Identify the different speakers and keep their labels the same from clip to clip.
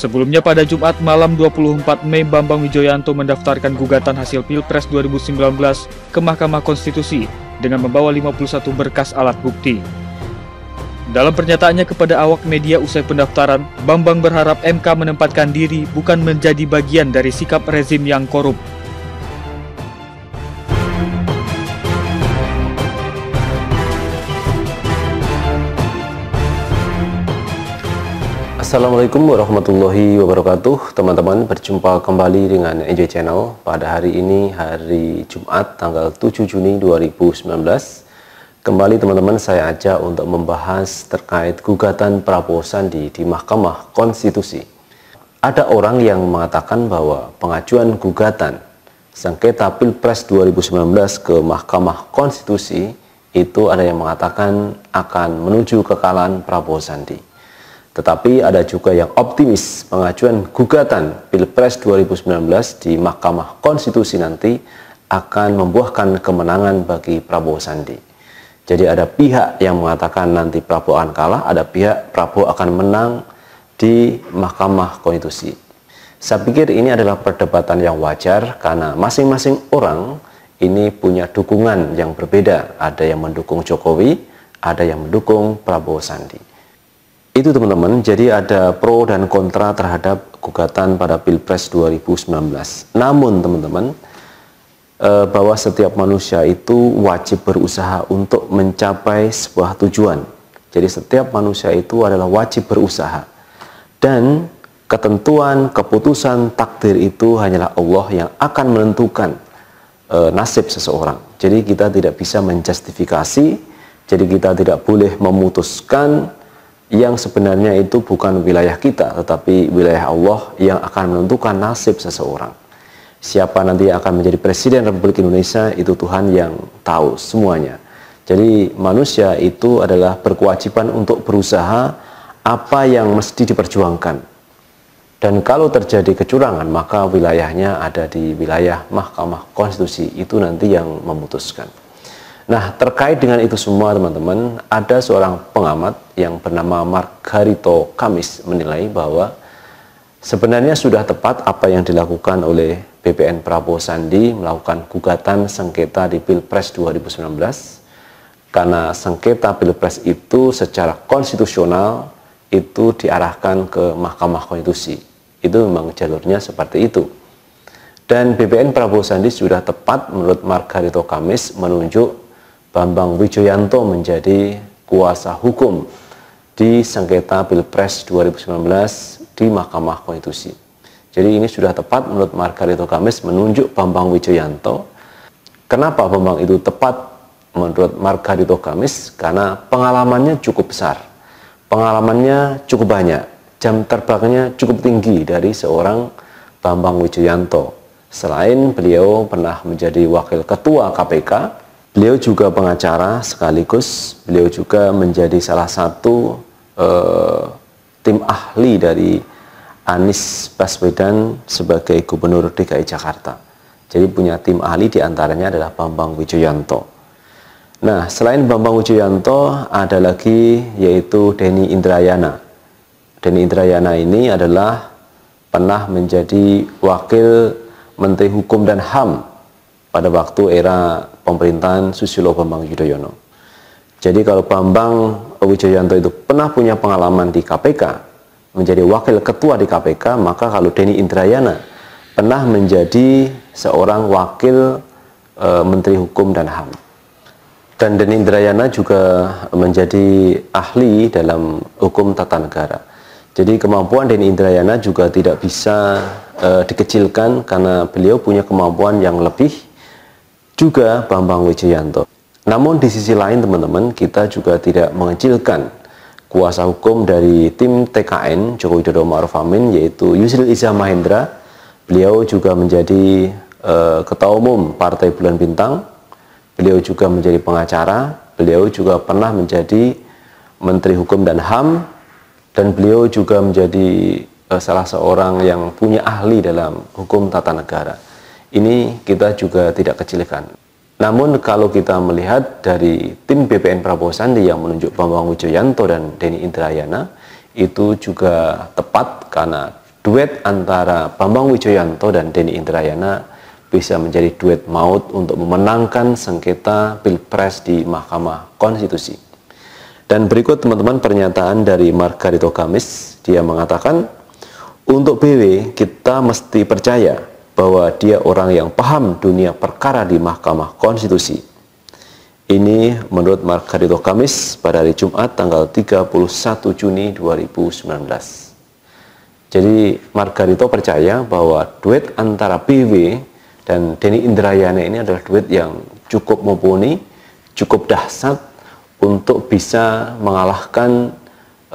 Speaker 1: Sebelumnya pada Jumat malam 24 Mei, Bambang Wijoyanto mendaftarkan gugatan hasil Pilpres 2019 ke Mahkamah Konstitusi dengan membawa 51 berkas alat bukti. Dalam pernyataannya kepada awak media usai pendaftaran, Bambang berharap MK menempatkan diri bukan menjadi bagian dari sikap rezim yang korup Assalamualaikum warahmatullahi wabarakatuh Teman-teman berjumpa kembali dengan EJ Channel Pada hari ini hari Jumat tanggal 7 Juni 2019 Kembali teman-teman saya ajak untuk membahas terkait gugatan Prabowo Sandi di Mahkamah Konstitusi Ada orang yang mengatakan bahwa pengajuan gugatan Sengketa Pilpres 2019 ke Mahkamah Konstitusi itu ada yang mengatakan akan menuju kekalahan Prabowo Sandi tetapi ada juga yang optimis pengajuan gugatan Pilpres 2019 di Mahkamah Konstitusi nanti akan membuahkan kemenangan bagi Prabowo Sandi. Jadi ada pihak yang mengatakan nanti Prabowo akan kalah, ada pihak Prabowo akan menang di Mahkamah Konstitusi. Saya pikir ini adalah perdebatan yang wajar karena masing-masing orang ini punya dukungan yang berbeda. Ada yang mendukung Jokowi, ada yang mendukung Prabowo Sandi. Itu teman-teman, jadi ada pro dan kontra terhadap gugatan pada Pilpres 2019. Namun teman-teman, eh, bahwa setiap manusia itu wajib berusaha untuk mencapai sebuah tujuan. Jadi setiap manusia itu adalah wajib berusaha. Dan ketentuan, keputusan, takdir itu hanyalah Allah yang akan menentukan e, nasib seseorang. Jadi kita tidak bisa menjustifikasi, jadi kita tidak boleh memutuskan yang sebenarnya itu bukan wilayah kita, tetapi wilayah Allah yang akan menentukan nasib seseorang. Siapa nanti akan menjadi presiden Republik Indonesia itu Tuhan yang tahu semuanya. Jadi manusia itu adalah berkewajiban untuk berusaha apa yang mesti diperjuangkan. Dan kalau terjadi kecurangan maka wilayahnya ada di wilayah Mahkamah Konstitusi itu nanti yang memutuskan. Nah, terkait dengan itu semua teman-teman, ada seorang pengamat yang bernama Margarito Kamis menilai bahwa sebenarnya sudah tepat apa yang dilakukan oleh BPN Prabowo Sandi melakukan gugatan sengketa di Pilpres 2019 karena sengketa Pilpres itu secara konstitusional itu diarahkan ke Mahkamah Konstitusi. Itu memang jalurnya seperti itu. Dan BPN Prabowo Sandi sudah tepat menurut Margarito Kamis menunjuk Bambang Wijoyanto menjadi kuasa hukum di sengketa Pilpres 2019 di Mahkamah Konstitusi. Jadi ini sudah tepat menurut Margarito Kamis menunjuk Bambang Wijoyanto. Kenapa Bambang itu tepat menurut Margarito Kamis? Karena pengalamannya cukup besar. Pengalamannya cukup banyak. Jam terbangnya cukup tinggi dari seorang Bambang Wijoyanto. Selain beliau pernah menjadi wakil ketua KPK, Beliau juga pengacara sekaligus beliau juga menjadi salah satu uh, tim ahli dari Anies Baswedan sebagai Gubernur DKI Jakarta. Jadi punya tim ahli diantaranya adalah Bambang Wijoyanto. Nah, selain Bambang Wijoyanto ada lagi yaitu Denny Indrayana. Denny Indrayana ini adalah pernah menjadi wakil Menteri Hukum dan HAM pada waktu era pemerintahan Susilo Bambang Yudhoyono. Jadi kalau Bambang Wijayanto itu pernah punya pengalaman di KPK, menjadi wakil ketua di KPK, maka kalau Denny Indrayana pernah menjadi seorang wakil e, Menteri Hukum dan HAM. Dan Denny Indrayana juga menjadi ahli dalam hukum tata negara. Jadi kemampuan Denny Indrayana juga tidak bisa e, dikecilkan karena beliau punya kemampuan yang lebih juga Bambang Wijayanto. Namun di sisi lain teman-teman kita juga tidak mengecilkan kuasa hukum dari tim TKN Joko Widodo Ma'ruf Amin yaitu Yusril Iza Mahendra. Beliau juga menjadi uh, ketua umum Partai Bulan Bintang. Beliau juga menjadi pengacara, beliau juga pernah menjadi Menteri Hukum dan HAM dan beliau juga menjadi uh, salah seorang yang punya ahli dalam hukum tata negara ini kita juga tidak kecilkan. Namun kalau kita melihat dari tim BPN Prabowo Sandi yang menunjuk Bambang Wijoyanto dan Denny Indrayana, itu juga tepat karena duet antara Bambang Wijoyanto dan Denny Indrayana bisa menjadi duet maut untuk memenangkan sengketa Pilpres di Mahkamah Konstitusi. Dan berikut teman-teman pernyataan dari Margarito Gamis, dia mengatakan, untuk BW kita mesti percaya bahwa dia orang yang paham dunia perkara di Mahkamah Konstitusi. Ini menurut Margarito Kamis pada hari Jumat tanggal 31 Juni 2019. Jadi Margarito percaya bahwa duet antara BW dan Denny Indrayana ini adalah duet yang cukup mumpuni, cukup dahsyat untuk bisa mengalahkan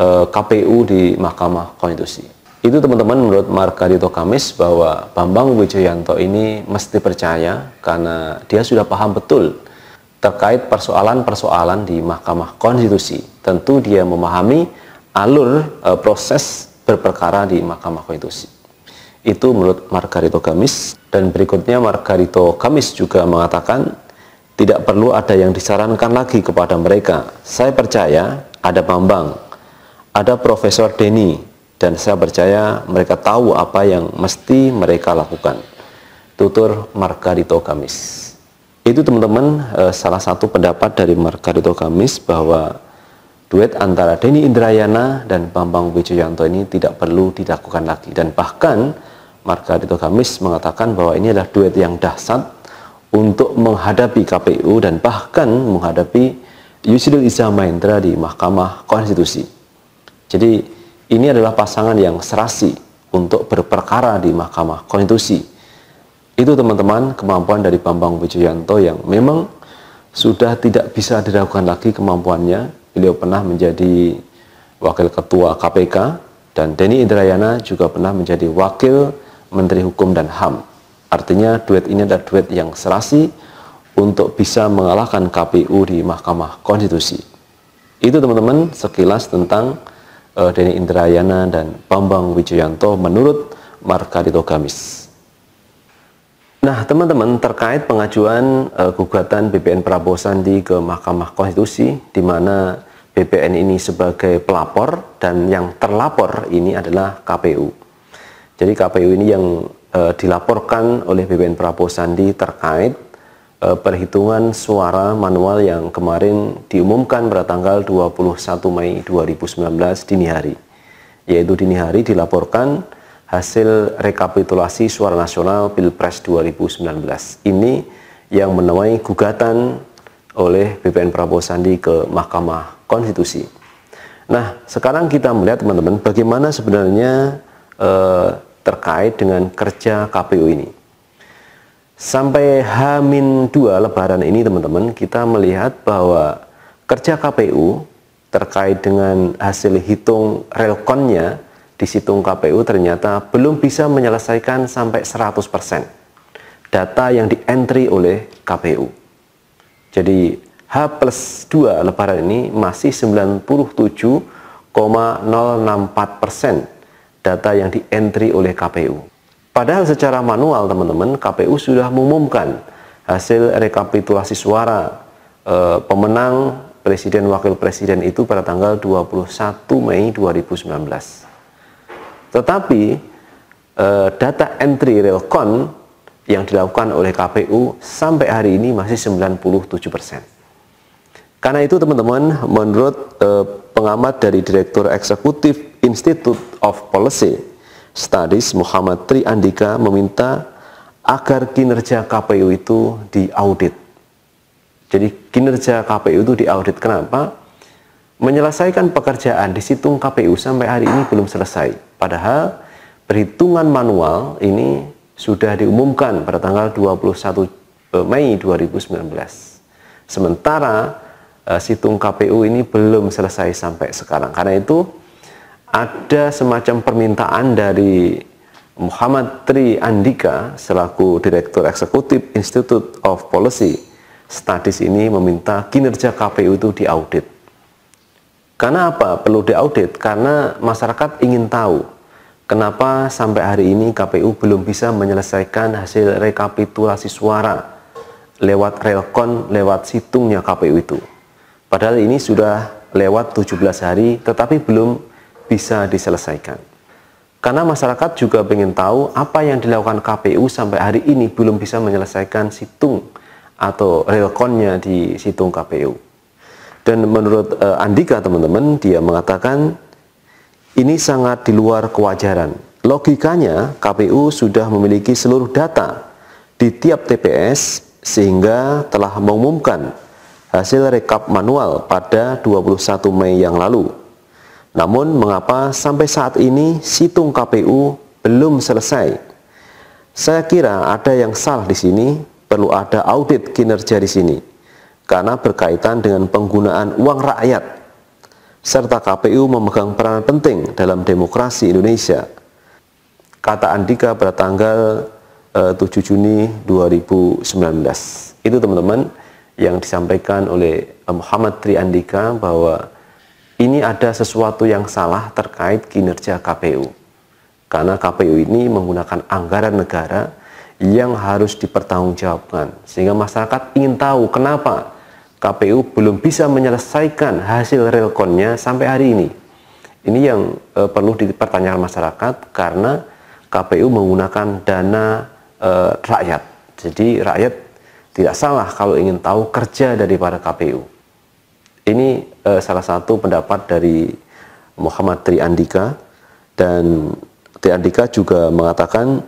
Speaker 1: uh, eh, KPU di Mahkamah Konstitusi. Itu teman-teman menurut Margarito Kamis bahwa Bambang Wijoyanto ini mesti percaya karena dia sudah paham betul terkait persoalan-persoalan di Mahkamah Konstitusi. Tentu dia memahami alur e, proses berperkara di Mahkamah Konstitusi. Itu menurut Margarito Kamis dan berikutnya Margarito Kamis juga mengatakan tidak perlu ada yang disarankan lagi kepada mereka. Saya percaya ada Bambang, ada Profesor Denny, dan saya percaya mereka tahu apa yang mesti mereka lakukan. Tutur Margarito Kamis. Itu teman-teman eh, salah satu pendapat dari Margarito Kamis bahwa duet antara Denny Indrayana dan Bambang Wijoyanto ini tidak perlu dilakukan lagi dan bahkan Margarito Kamis mengatakan bahwa ini adalah duet yang dahsyat untuk menghadapi KPU dan bahkan menghadapi Yusril Iza Mahendra di Mahkamah Konstitusi. Jadi ini adalah pasangan yang serasi untuk berperkara di Mahkamah Konstitusi. Itu teman-teman kemampuan dari Bambang Wijoyanto yang memang sudah tidak bisa diragukan lagi kemampuannya. Beliau pernah menjadi Wakil Ketua KPK dan Denny Indrayana juga pernah menjadi Wakil Menteri Hukum dan HAM. Artinya duet ini adalah duet yang serasi untuk bisa mengalahkan KPU di Mahkamah Konstitusi. Itu teman-teman sekilas tentang uh, Denny Indrayana dan Bambang Wijayanto menurut Margarito Gamis. Nah, teman-teman, terkait pengajuan uh, gugatan BPN Prabowo Sandi ke Mahkamah Konstitusi di mana BPN ini sebagai pelapor dan yang terlapor ini adalah KPU. Jadi KPU ini yang uh, dilaporkan oleh BPN Prabowo Sandi terkait Eh, perhitungan suara manual yang kemarin diumumkan pada tanggal 21 Mei 2019 dini hari. Yaitu dini hari dilaporkan hasil rekapitulasi suara nasional Pilpres 2019. Ini yang menuai gugatan oleh BPN Prabowo Sandi ke Mahkamah Konstitusi. Nah, sekarang kita melihat teman-teman bagaimana sebenarnya eh, terkait dengan kerja KPU ini. Sampai H-2 lebaran ini teman-teman kita melihat bahwa kerja KPU terkait dengan hasil hitung relkonnya di situng KPU ternyata belum bisa menyelesaikan sampai 100% data yang di entry oleh KPU. Jadi H plus 2 lebaran ini masih 97,064% data yang di entry oleh KPU. Padahal secara manual teman-teman KPU sudah mengumumkan hasil rekapitulasi suara e, pemenang presiden wakil presiden itu pada tanggal 21 Mei 2019. Tetapi e, data entry relcon yang dilakukan oleh KPU sampai hari ini masih 97 persen. Karena itu teman-teman, menurut eh, pengamat dari Direktur Eksekutif Institute of Policy Studies Muhammad Tri Andika meminta agar kinerja KPU itu diaudit. Jadi kinerja KPU itu diaudit. Kenapa? Menyelesaikan pekerjaan di situng KPU sampai hari ini belum selesai. Padahal perhitungan manual ini sudah diumumkan pada tanggal 21 eh, Mei 2019. Sementara eh, situng KPU ini belum selesai sampai sekarang. Karena itu ada semacam permintaan dari Muhammad Tri Andika selaku Direktur Eksekutif Institute of Policy Studies ini meminta kinerja KPU itu diaudit. Karena apa? Perlu diaudit karena masyarakat ingin tahu kenapa sampai hari ini KPU belum bisa menyelesaikan hasil rekapitulasi suara lewat relkon, lewat situngnya KPU itu. Padahal ini sudah lewat 17 hari tetapi belum bisa diselesaikan. Karena masyarakat juga ingin tahu apa yang dilakukan KPU sampai hari ini belum bisa menyelesaikan situng atau relkonnya di situng KPU. Dan menurut eh, Andika teman-teman, dia mengatakan ini sangat di luar kewajaran. Logikanya KPU sudah memiliki seluruh data di tiap TPS sehingga telah mengumumkan hasil rekap manual pada 21 Mei yang lalu namun mengapa sampai saat ini situng KPU belum selesai? Saya kira ada yang salah di sini, perlu ada audit kinerja di sini. Karena berkaitan dengan penggunaan uang rakyat serta KPU memegang peran penting dalam demokrasi Indonesia. Kata Andika pada tanggal 7 eh, Juni 2019. Itu teman-teman yang disampaikan oleh eh, Muhammad Tri Andika bahwa ini ada sesuatu yang salah terkait kinerja KPU. Karena KPU ini menggunakan anggaran negara yang harus dipertanggungjawabkan. Sehingga masyarakat ingin tahu kenapa KPU belum bisa menyelesaikan hasil relkonnya sampai hari ini. Ini yang e, perlu dipertanyakan masyarakat karena KPU menggunakan dana e, rakyat. Jadi rakyat tidak salah kalau ingin tahu kerja daripada KPU. Ini uh, salah satu pendapat dari Muhammad Tri Andika dan Tri Andika juga mengatakan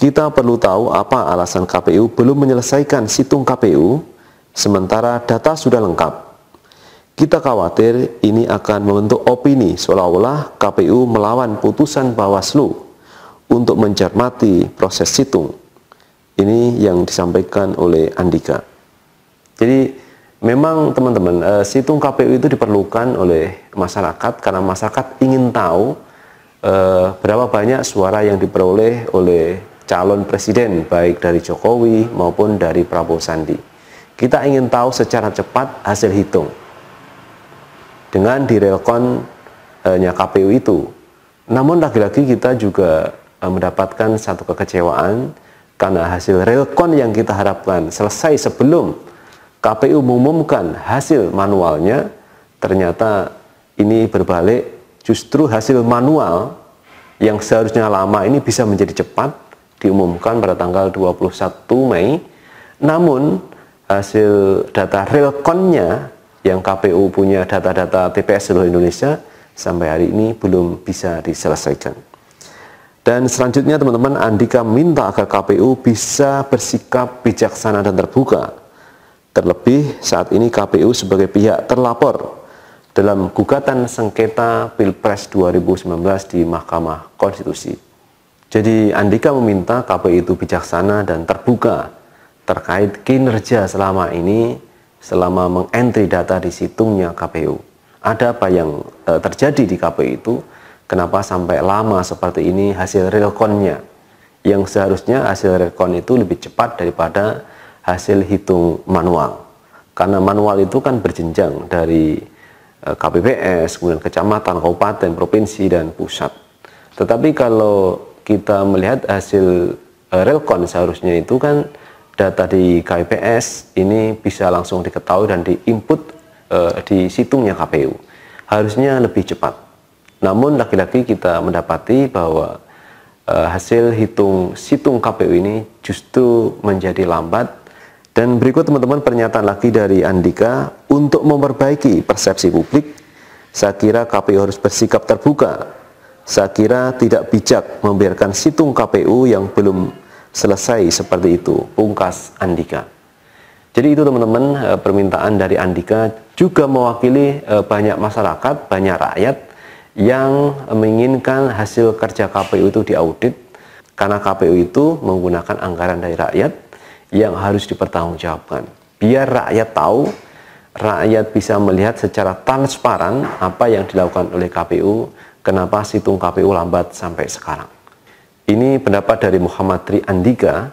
Speaker 1: kita perlu tahu apa alasan KPU belum menyelesaikan situng KPU sementara data sudah lengkap. Kita khawatir ini akan membentuk opini seolah-olah KPU melawan putusan Bawaslu untuk mencermati proses situng. Ini yang disampaikan oleh Andika. Jadi Memang teman-teman, e, situng KPU itu diperlukan oleh masyarakat karena masyarakat ingin tahu e, berapa banyak suara yang diperoleh oleh calon presiden baik dari Jokowi maupun dari Prabowo Sandi. Kita ingin tahu secara cepat hasil hitung dengan direlkonnya eh, e, KPU itu. Namun lagi-lagi kita juga mendapatkan satu kekecewaan karena hasil relkon yang kita harapkan selesai sebelum KPU mengumumkan hasil manualnya, ternyata ini berbalik, justru hasil manual yang seharusnya lama ini bisa menjadi cepat, diumumkan pada tanggal 21 Mei, namun hasil data realkonnya yang KPU punya data-data TPS seluruh Indonesia sampai hari ini belum bisa diselesaikan. Dan selanjutnya teman-teman Andika minta agar KPU bisa bersikap bijaksana dan terbuka Terlebih saat ini KPU sebagai pihak terlapor dalam gugatan sengketa Pilpres 2019 di Mahkamah Konstitusi. Jadi Andika meminta KPU itu bijaksana dan terbuka terkait kinerja selama ini selama mengentri data di situngnya KPU. Ada apa yang e, terjadi di KPU itu? Kenapa sampai lama seperti ini hasil realkonnya? Yang seharusnya hasil realkon itu lebih cepat daripada hasil hitung manual. Karena manual itu kan berjenjang dari e, KPPS, kemudian kecamatan, kabupaten, provinsi, dan pusat. Tetapi kalau kita melihat hasil e, relkon seharusnya itu kan data di KPPS ini bisa langsung diketahui dan diinput e, di situngnya KPU. Harusnya lebih cepat. Namun lagi-lagi kita mendapati bahwa hasil hitung situng KPU ini justru menjadi lambat dan berikut teman-teman pernyataan lagi dari Andika untuk memperbaiki persepsi publik. Saya kira KPU harus bersikap terbuka. Saya kira tidak bijak membiarkan situng KPU yang belum selesai seperti itu. Pungkas Andika. Jadi itu teman-teman eh, permintaan dari Andika juga mewakili eh, banyak masyarakat, banyak rakyat yang menginginkan hasil kerja KPU itu diaudit karena KPU itu menggunakan anggaran dari rakyat yang harus dipertanggungjawabkan. Biar rakyat tahu, rakyat bisa melihat secara transparan apa yang dilakukan oleh KPU, kenapa situng KPU lambat sampai sekarang. Ini pendapat dari Muhammad Tri Andika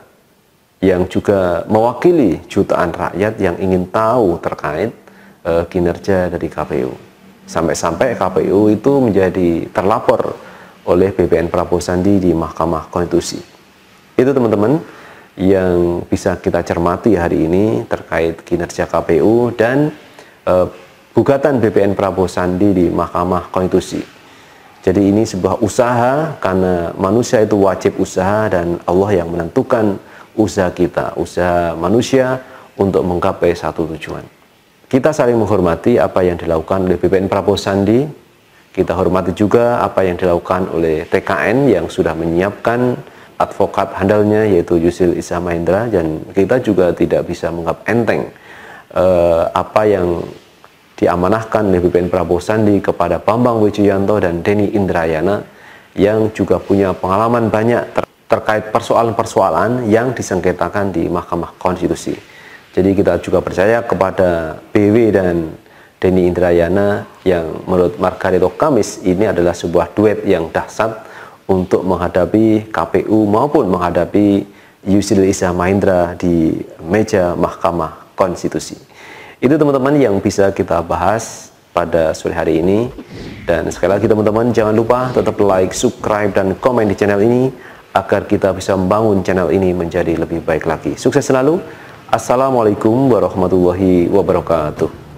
Speaker 1: yang juga mewakili jutaan rakyat yang ingin tahu terkait uh, kinerja dari KPU. Sampai-sampai KPU itu menjadi terlapor oleh BPN Prabowo Sandi di Mahkamah Konstitusi. Itu teman-teman yang bisa kita cermati hari ini terkait kinerja KPU dan e, gugatan BPN Prabowo Sandi di Mahkamah Konstitusi. Jadi ini sebuah usaha karena manusia itu wajib usaha dan Allah yang menentukan usaha kita, usaha manusia untuk menggapai satu tujuan. Kita saling menghormati apa yang dilakukan oleh BPN Prabowo Sandi. Kita hormati juga apa yang dilakukan oleh TKN yang sudah menyiapkan advokat handalnya yaitu Yusil Isa Mahendra dan kita juga tidak bisa menganggap enteng eh, apa yang diamanahkan oleh BPN Prabowo Sandi kepada Bambang Wijuyanto dan Denny Indrayana yang juga punya pengalaman banyak ter terkait persoalan-persoalan yang disengketakan di Mahkamah Konstitusi. Jadi kita juga percaya kepada BW dan Denny Indrayana yang menurut Margarito Kamis ini adalah sebuah duet yang dahsyat untuk menghadapi KPU maupun menghadapi Yusril Isa Mahendra di meja Mahkamah Konstitusi. Itu teman-teman yang bisa kita bahas pada sore hari ini. Dan sekali lagi teman-teman jangan lupa tetap like, subscribe, dan komen di channel ini agar kita bisa membangun channel ini menjadi lebih baik lagi. Sukses selalu. Assalamualaikum warahmatullahi wabarakatuh.